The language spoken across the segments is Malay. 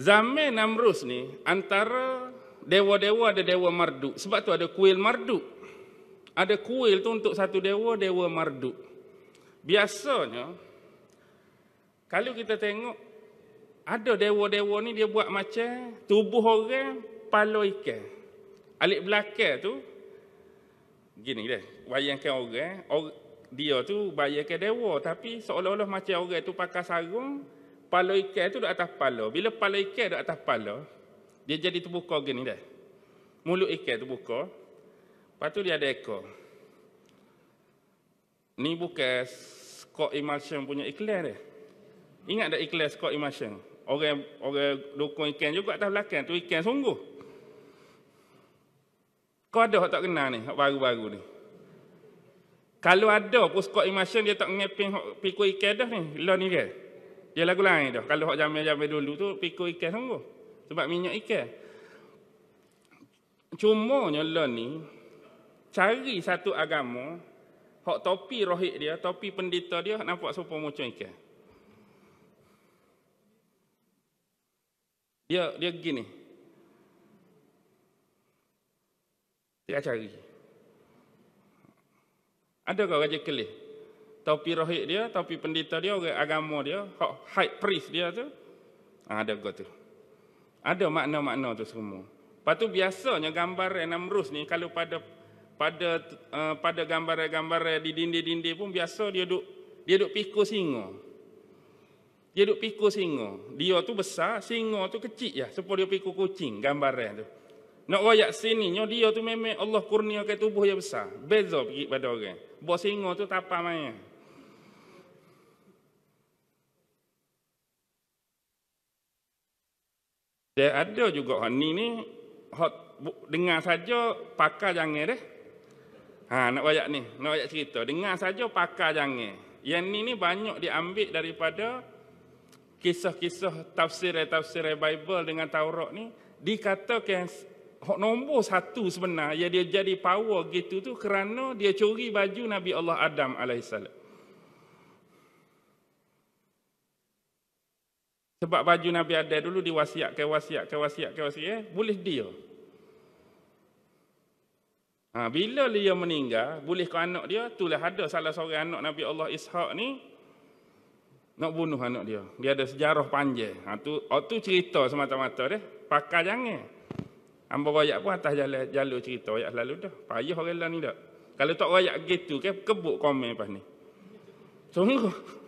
Zaman Namrus ni antara dewa-dewa ada dewa Marduk. Sebab tu ada kuil Marduk. Ada kuil tu untuk satu dewa, dewa Marduk. Biasanya kalau kita tengok ada dewa-dewa ni dia buat macam tubuh orang palo ikan. Alik belakang tu gini dia, bayangkan orang, orang dia tu bayangkan dewa tapi seolah-olah macam orang tu pakai sarung palo ikan tu di atas palo. Bila palo ikan di atas palo, dia jadi terbuka gini dah. Mulut ikan terbuka. Lepas tu dia ada ekor. Ni bukan Scott Immersion punya iklan dia. Ingat tak iklan Scott Immersion? Orang orang dukung ikan juga atas belakang tu ikan sungguh. Kau ada tak kenal ni, baru-baru ni. Kalau ada pun Scott Immersion dia tak ngeping pikul ikan dah ni. Lah ni dia. Dia lagu lain dah. Kalau hak jamai jamai dulu tu pikul ikan sungguh. Sebab minyak ikan. Cuma nyolah ni cari satu agama hak topi rohik dia, topi pendeta dia nampak serupa macam ikan. Dia dia gini. Dia cari. Ada ke raja kelih? Tapi rohit dia, tapi pendeta dia, orang agama dia, high priest dia tu. Ah, ada gua tu. Ada makna-makna tu semua. Lepas tu biasanya gambar Namrus ni kalau pada pada uh, pada gambar-gambar di dinding-dinding pun biasa dia duk dia duk piku singa. Dia duk piku singa. Dia tu besar, singa tu kecil lah, ya. Seperti dia piku kucing gambar dia tu. Nak wayak sini, sininya dia tu memang Allah kurniakan tubuh yang besar. Beza pergi pada orang. Buat singa tu tak main. Dia ada juga hak ni ni hot dengar saja pakar jangan deh. Ha nak wayak ni, nak wayak cerita. Dengar saja pakar jangan. Yang ni ni banyak diambil daripada kisah-kisah tafsir tafsir Bible dengan Taurat ni dikatakan hak nombor satu sebenarnya dia jadi power gitu tu kerana dia curi baju Nabi Allah Adam alaihissalam. Sebab baju Nabi ada dulu diwasiatkan, wasiatkan, wasiatkan, wasiatkan, eh, boleh dia. Ha, bila dia meninggal, boleh ke anak dia, itulah ada salah seorang anak Nabi Allah Ishaq ni, nak bunuh anak dia. Dia ada sejarah panjang. Ha, tu, oh, tu cerita semata-mata deh. Pakar jangan. Amba rakyat pun atas jalan, jalur cerita rakyat selalu dah. Payah orang lain ni tak. Kalau tak rakyat gitu, kan, kebuk komen lepas ni. Sungguh. So,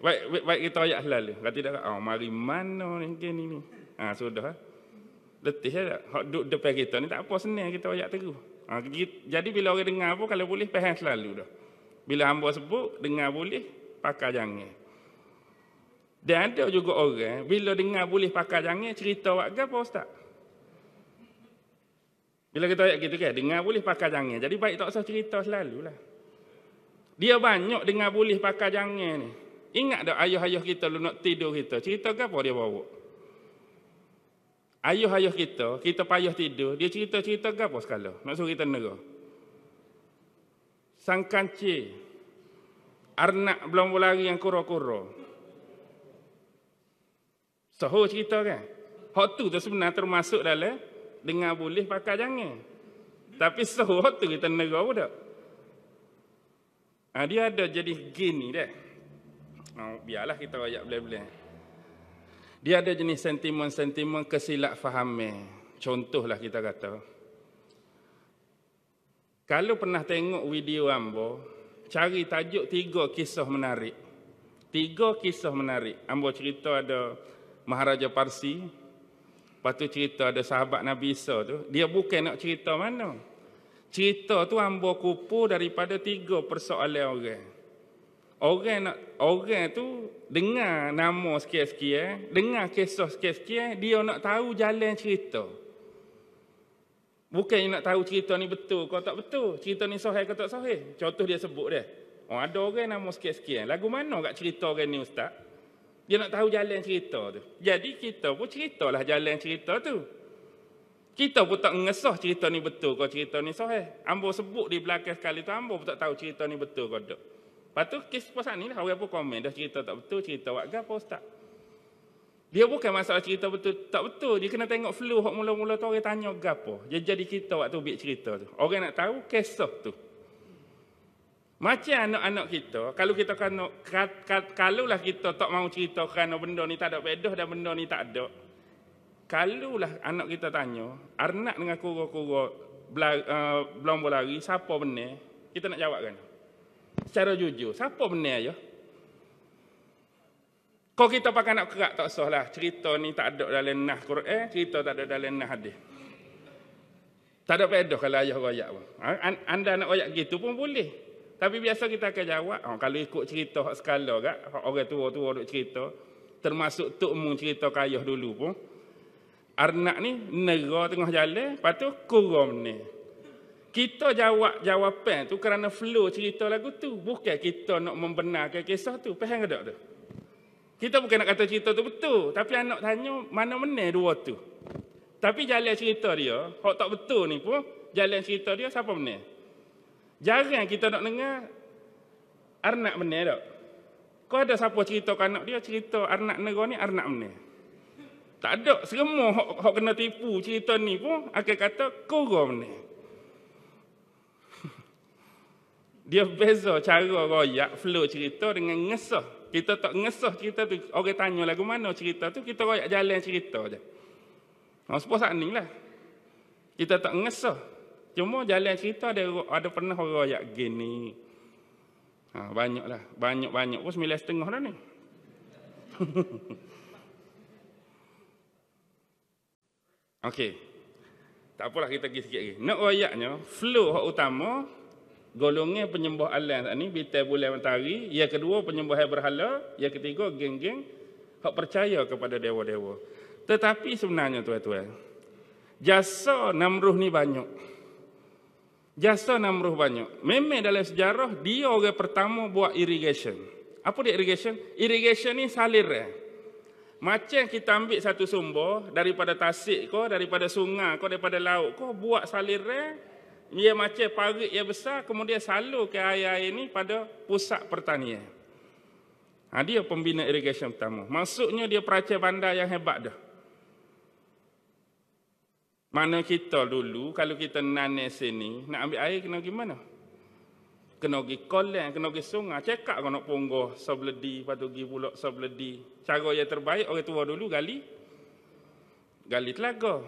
Baik, baik, kita ayat halal ni. Kata Ah, oh, mari mana ni, gen ni. Ha, sudah. Ha? Letih ya, tak? Hak duduk depan kita ni, tak apa, senang kita ayat teru. Ha, ah, jadi, bila orang dengar pun, kalau boleh, pahal selalu dah. Bila hamba sebut, dengar boleh, pakai jangan. Dan ada juga orang, bila dengar boleh pakai jangan, cerita awak apa, Ustaz? Bila kita ayat gitu kan, dengar boleh pakai jangan. Jadi, baik tak usah cerita selalu lah. Dia banyak dengar boleh pakai jangan ni. Ingat tak ayah-ayah kita lu nak tidur kita? Cerita ke apa dia bawa? Ayah-ayah kita, kita payah tidur, dia cerita-cerita ke apa sekala? Nak suruh kita nera. Sang kancil. Arnak belum berlari yang kura-kura. Sehur cerita kan? Hak tu tu sebenarnya termasuk dalam dengan boleh pakai jangan. Tapi sehur tu kita nera pun tak? Ha, dia ada jadi gini dah. Oh, biarlah kita rayak belah-belah. Dia ada jenis sentimen-sentimen kesilap fahamnya. Contohlah kita kata. Kalau pernah tengok video Ambo, cari tajuk tiga kisah menarik. Tiga kisah menarik. Ambo cerita ada Maharaja Parsi. Lepas tu cerita ada sahabat Nabi Isa tu. Dia bukan nak cerita mana. Cerita tu Ambo kupu daripada tiga persoalan orang orang orang tu dengar nama sikit-sikit eh, dengar kisah sikit-sikit eh, dia nak tahu jalan cerita. Bukan nak tahu cerita ni betul kau tak betul, cerita ni sahih kau tak sahih. Contoh dia sebut dia. Oh, ada orang nama sikit-sikit. Eh. Lagu mana kat cerita orang ni ustaz? Dia nak tahu jalan cerita tu. Jadi kita pun ceritalah jalan cerita tu. Kita pun tak ngesah cerita ni betul kau cerita ni sahih. Ambo sebut di belakang sekali tu ambo pun tak tahu cerita ni betul kau tak. Lepas tu kes pasal ni lah orang pun komen dah cerita tak betul, cerita awak gapo ustaz. Dia bukan masalah cerita betul tak betul, dia kena tengok flu hok mula-mula tu orang tanya gapo. Dia jadi kita waktu ambil cerita tu. Orang nak tahu kisah tu. Macam anak-anak kita, kalau kita kan kalau lah kita tak mau cerita kerana benda ni tak ada bedah dan benda ni tak ada. Kalau lah anak kita tanya, anak dengan kura-kura eh, belum uh, berlari, siapa benar? Kita nak jawab kan? Secara jujur, siapa benar ya? Kau kita pakai nak kerak tak usah lah. Cerita ni tak ada dalam nah Quran, eh? cerita tak ada dalam nah hadis. Tak ada pedoh kalau ayah royak pun. Ha? Anda nak royak gitu pun boleh. Tapi biasa kita akan jawab, oh, kalau ikut cerita hak sekala kak, orang tua-tua duk cerita, termasuk Tok Mung cerita kayuh dulu pun, anak ni nera tengah jalan, lepas tu kurum ni kita jawab jawapan tu kerana flow cerita lagu tu. Bukan kita nak membenarkan kisah tu. Faham ke tak tu? Kita bukan nak kata cerita tu betul. Tapi anak tanya mana mana dua tu. Tapi jalan cerita dia, hak tak betul ni pun, jalan cerita dia siapa mana? Jarang kita nak dengar anak mana tak? Kau ada siapa cerita ke anak dia, cerita anak negara ni anak mana? Tak ada. Semua hak, hak kena tipu cerita ni pun, akan kata kau benar. Dia beza cara royak, flow cerita dengan ngesah. Kita tak ngesah cerita tu. Orang tanya lagu mana cerita tu, kita royak jalan cerita je. Ha, sebab saat ni lah. Kita tak ngesah. Cuma jalan cerita ada, ada pernah orang royak gini. Ha, banyak lah. Banyak-banyak pun sembilan setengah dah ni. Okey. Tak apalah kita pergi sikit lagi. Nak royaknya, flow utama golongan penyembah alam tak ni bintang bulan matahari yang kedua penyembah berhala yang ketiga geng-geng hak percaya kepada dewa-dewa tetapi sebenarnya tuan-tuan jasa namruh ni banyak jasa namruh banyak memang dalam sejarah dia orang pertama buat irrigation apa dia irrigation irrigation ni salir eh? Macam kita ambil satu sumber daripada tasik ko, daripada sungai ko, daripada laut ko, buat saliran eh ia macam parit yang besar kemudian salurkan air-air ini pada pusat pertanian. Ha, dia pembina irigasi pertama. Maksudnya dia peracai bandar yang hebat dah. Mana kita dulu kalau kita nanai sini nak ambil air kena pergi mana? Kena pergi kolam, kena pergi sungai. Cekak kalau nak punggah sebeledi, lepas tu pergi pulak sebeledi. Cara yang terbaik orang tua dulu gali. Gali telaga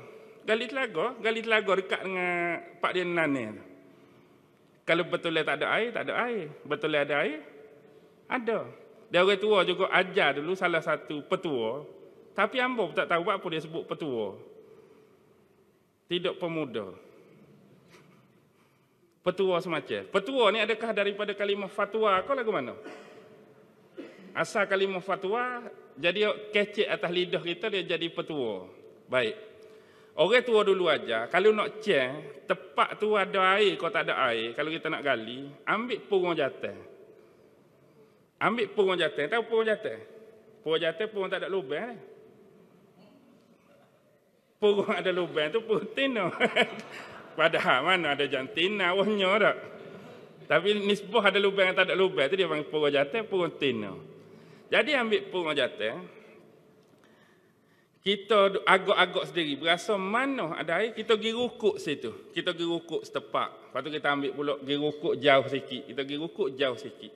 gali telaga, gali telaga dekat dengan Pak Dian Nani. Kalau betul tak ada air, tak ada air. Betul ada air? Ada. Dia orang tua juga ajar dulu salah satu petua. Tapi ambo tak tahu apa dia sebut petua. Tidak pemuda. Petua semacam. Petua ni adakah daripada kalimah fatwa kau lagu mana? Asal kalimah fatwa jadi kecek atas lidah kita dia jadi petua. Baik. Orang tua dulu aja, kalau nak ceng, tepat tu ada air, kalau tak ada air. Kalau kita nak gali, ambil purung jatah. Ambil purung jatah. Tahu purung jatah? Purung jatah pun tak ada lubang. Eh? Purung ada lubang tu purung tina. Padahal mana ada jantina, wanya tak? Tapi nisbah ada lubang yang tak ada lubang tu dia panggil purung jatah, purung tina. Jadi ambil purung jatah kita agak-agak sendiri berasa mana ada air kita pergi rukuk situ kita pergi rukuk setepak lepas tu kita ambil pula pergi rukuk jauh sikit kita pergi rukuk jauh sikit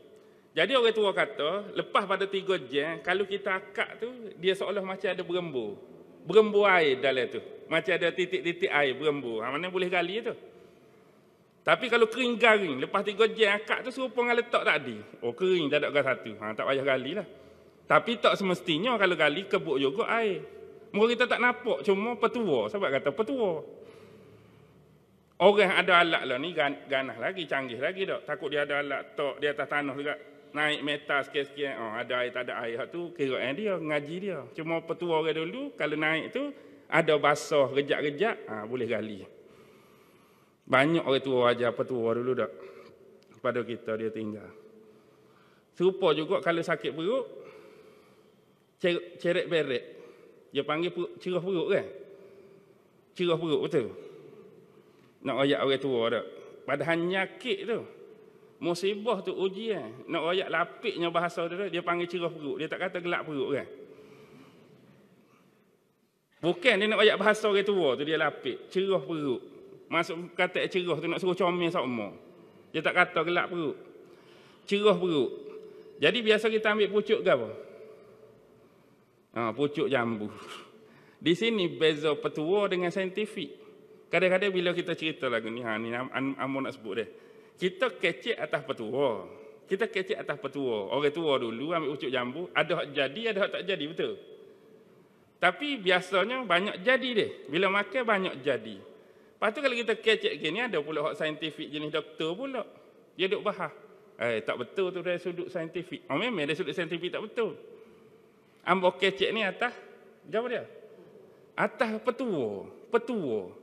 jadi orang tua kata lepas pada tiga jam kalau kita akak tu dia seolah macam ada berembur berembur air dalam tu macam ada titik-titik air berembur ha, mana boleh gali tu tapi kalau kering garing lepas tiga jam akak tu serupa dengan letak tadi oh kering tak ada satu ha, tak payah gali lah tapi tak semestinya kalau gali kebuk juga air Mungkin kita tak nampak cuma petua. Sebab kata petua. Orang ada alat lah ni ganah lagi, canggih lagi tak. Takut dia ada alat tok di atas tanah juga. Naik meta sikit-sikit. Oh, ada air tak ada air tu. Kira eh, dia, ngaji dia. Cuma petua orang dulu, kalau naik tu, ada basah rejak-rejak, ha, boleh gali. Banyak orang tua ajar petua dulu tak. Pada kita dia tinggal. Serupa juga kalau sakit perut, cerek beret. Dia panggil perut, cerah perut kan? Cerah perut betul. Nak ayak orang tua tak? Padahal nyakit tu. Musibah tu ujian. Nak ayak lapiknya bahasa dia tu, dia panggil cerah perut. Dia tak kata gelap perut kan? Bukan dia nak ayak bahasa orang tua tu, dia lapik. Cerah perut. Masuk kata cerah tu nak suruh comel sama. Dia tak kata gelap perut. Cerah perut. Jadi biasa kita ambil pucuk ke apa? ha, pucuk jambu. Di sini beza petua dengan saintifik. Kadang-kadang bila kita cerita lagu ni, ha, ni Amun nak sebut dia. Kita kecil atas petua. Kita kecil atas petua. Orang tua dulu ambil pucuk jambu. Ada hak jadi, ada hak tak jadi. Betul? Tapi biasanya banyak jadi dia. Bila makan banyak jadi. Lepas tu kalau kita kecek gini ada pula hak saintifik jenis doktor pula. Dia duk bahas. Eh tak betul tu dari sudut saintifik. Oh memang dari sudut saintifik tak betul. Ambo kecik ni atas jawab dia. Atas petua, petua.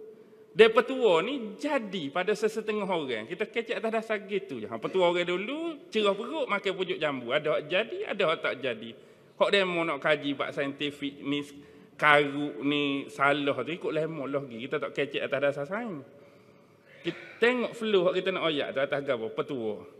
Dia petua ni jadi pada sesetengah orang. Kita kecik atas dasar gitu je. Ha, petua orang dulu cerah perut makan pujuk jambu. Ada hak jadi, ada hak tak jadi. Hak dia mau nak kaji pak saintifik ni karuk ni salah tu ikut lemah lah lagi. Kita tak kecik atas dasar sains. Kita tengok flu kita nak oyak tu atas gapo petua.